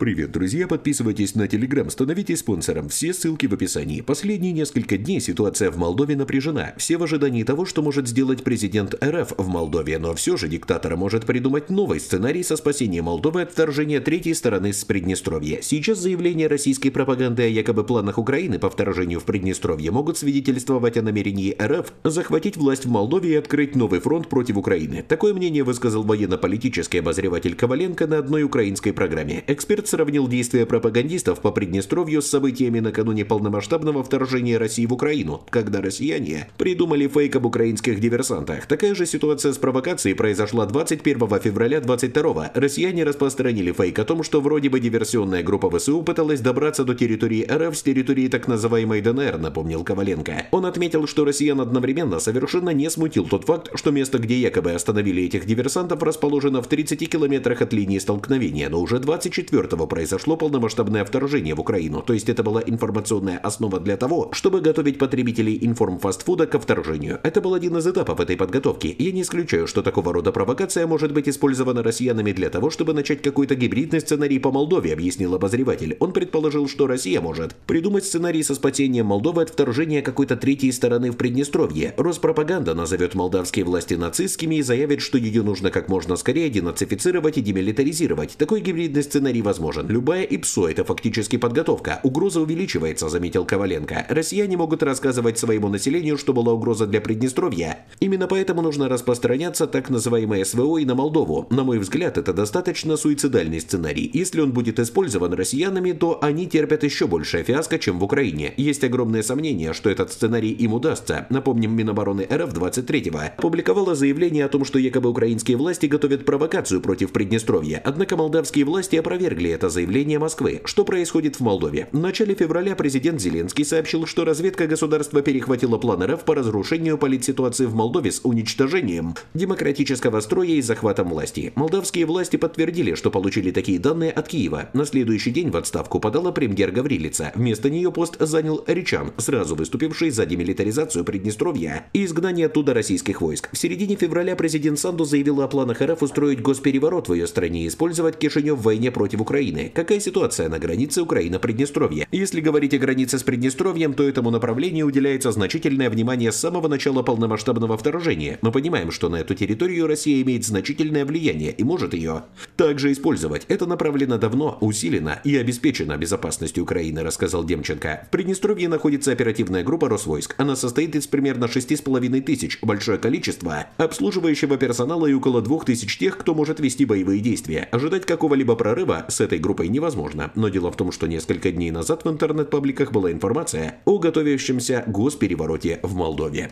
Привет, друзья! Подписывайтесь на Телеграм, становитесь спонсором. Все ссылки в описании. Последние несколько дней ситуация в Молдове напряжена. Все в ожидании того, что может сделать президент РФ в Молдове, но все же диктатор может придумать новый сценарий со спасением Молдовы от вторжения третьей стороны с Приднестровья. Сейчас заявления российской пропаганды о якобы планах Украины по вторжению в Приднестровье могут свидетельствовать о намерении РФ захватить власть в Молдове и открыть новый фронт против Украины. Такое мнение высказал военно-политический обозреватель Коваленко на одной украинской программе. Эксперт сравнил действия пропагандистов по Приднестровью с событиями накануне полномасштабного вторжения России в Украину, когда россияне придумали фейк об украинских диверсантах. Такая же ситуация с провокацией произошла 21 февраля 22 Россияне распространили фейк о том, что вроде бы диверсионная группа ВСУ пыталась добраться до территории РФ с территории так называемой ДНР, напомнил Коваленко. Он отметил, что россиян одновременно совершенно не смутил тот факт, что место, где якобы остановили этих диверсантов, расположено в 30 километрах от линии столкновения, но уже 24 этого произошло полномасштабное вторжение в Украину, то есть это была информационная основа для того, чтобы готовить потребителей информфастфуда ко вторжению. Это был один из этапов этой подготовки. Я не исключаю, что такого рода провокация может быть использована россиянами для того, чтобы начать какой-то гибридный сценарий по Молдове, объяснил обозреватель. Он предположил, что Россия может придумать сценарий со спасением Молдовы от вторжения какой-то третьей стороны в Приднестровье. Роспропаганда назовет молдавские власти нацистскими и заявит, что ее нужно как можно скорее денацифицировать и демилитаризировать. Такой гибридный сценарий возможен возможен. Любая ИПСО – это фактически подготовка. Угроза увеличивается, заметил Коваленко. Россияне могут рассказывать своему населению, что была угроза для Приднестровья. Именно поэтому нужно распространяться так называемое СВО и на Молдову. На мой взгляд, это достаточно суицидальный сценарий. Если он будет использован россиянами, то они терпят еще большее фиаско, чем в Украине. Есть огромное сомнение, что этот сценарий им удастся. Напомним, Минобороны РФ 23-го опубликовала заявление о том, что якобы украинские власти готовят провокацию против Приднестровья. Однако молдавские власти опровергли это заявление Москвы. Что происходит в Молдове? В начале февраля президент Зеленский сообщил, что разведка государства перехватила план РФ по разрушению политситуации в Молдове с уничтожением демократического строя и захватом власти. Молдавские власти подтвердили, что получили такие данные от Киева. На следующий день в отставку подала премьер Гаврилица. Вместо нее пост занял Ричан, сразу выступивший за демилитаризацию Приднестровья и изгнание оттуда российских войск. В середине февраля президент Санду заявил о планах РФ устроить госпереворот в ее стране и использовать Кишинев в войне против Украины. Украины. Какая ситуация на границе Украина-Приднестровье? Если говорить о границе с Приднестровьем, то этому направлению уделяется значительное внимание с самого начала полномасштабного вторжения. Мы понимаем, что на эту территорию Россия имеет значительное влияние и может ее также использовать. Это направлено давно, усилено и обеспечено безопасностью Украины, рассказал Демченко. В Приднестровье находится оперативная группа Росвойск. Она состоит из примерно 6,5 тысяч, большое количество обслуживающего персонала и около 2 тысяч тех, кто может вести боевые действия. Ожидать какого-либо прорыва с этой группой невозможно, но дело в том, что несколько дней назад в интернет-пабликах была информация о готовящемся госперевороте в Молдове.